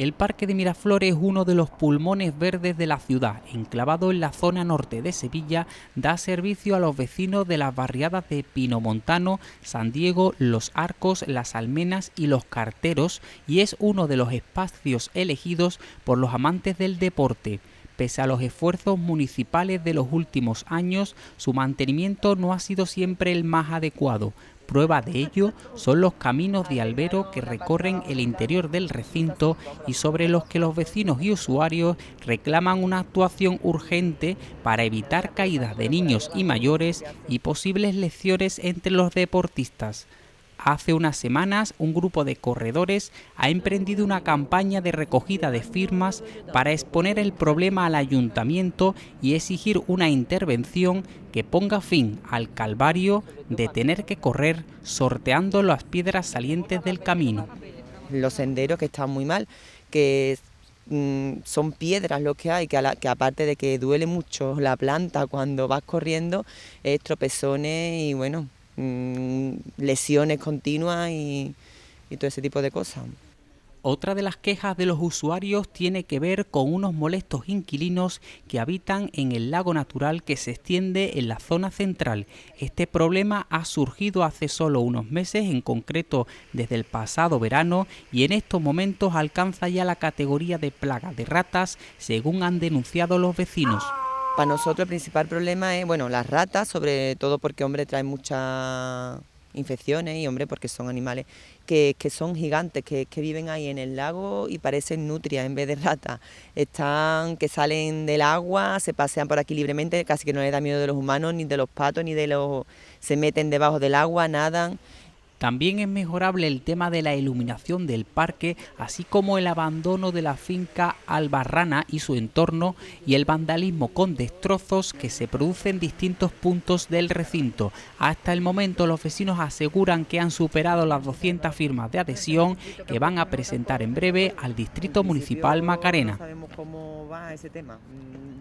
El Parque de Miraflores es uno de los pulmones verdes de la ciudad, enclavado en la zona norte de Sevilla, da servicio a los vecinos de las barriadas de Pinomontano, San Diego, Los Arcos, Las Almenas y Los Carteros y es uno de los espacios elegidos por los amantes del deporte. Pese a los esfuerzos municipales de los últimos años, su mantenimiento no ha sido siempre el más adecuado. Prueba de ello son los caminos de albero que recorren el interior del recinto y sobre los que los vecinos y usuarios reclaman una actuación urgente para evitar caídas de niños y mayores y posibles lesiones entre los deportistas hace unas semanas un grupo de corredores ha emprendido una campaña de recogida de firmas para exponer el problema al ayuntamiento y exigir una intervención que ponga fin al calvario de tener que correr sorteando las piedras salientes del camino. Los senderos que están muy mal, que mm, son piedras lo que hay, que, que, aparte de que duele mucho la planta cuando vas corriendo, es tropezones y bueno, Mm, lesiones continuas y, y todo ese tipo de cosas. Otra de las quejas de los usuarios tiene que ver con unos molestos inquilinos que habitan en el lago natural que se extiende en la zona central. Este problema ha surgido hace solo unos meses, en concreto desde el pasado verano, y en estos momentos alcanza ya la categoría de plaga de ratas, según han denunciado los vecinos. Para nosotros el principal problema es, bueno, las ratas, sobre todo porque, hombre, traen muchas infecciones y, hombre, porque son animales que, que son gigantes, que, que, viven ahí en el lago y parecen nutrias en vez de ratas. Están, que salen del agua, se pasean por aquí libremente, casi que no les da miedo de los humanos, ni de los patos, ni de los... se meten debajo del agua, nadan. También es mejorable el tema de la iluminación del parque, así como el abandono de la finca albarrana y su entorno y el vandalismo con destrozos que se produce en distintos puntos del recinto. Hasta el momento los vecinos aseguran que han superado las 200 firmas de adhesión que van a presentar en breve al Distrito Municipal Macarena. Mm,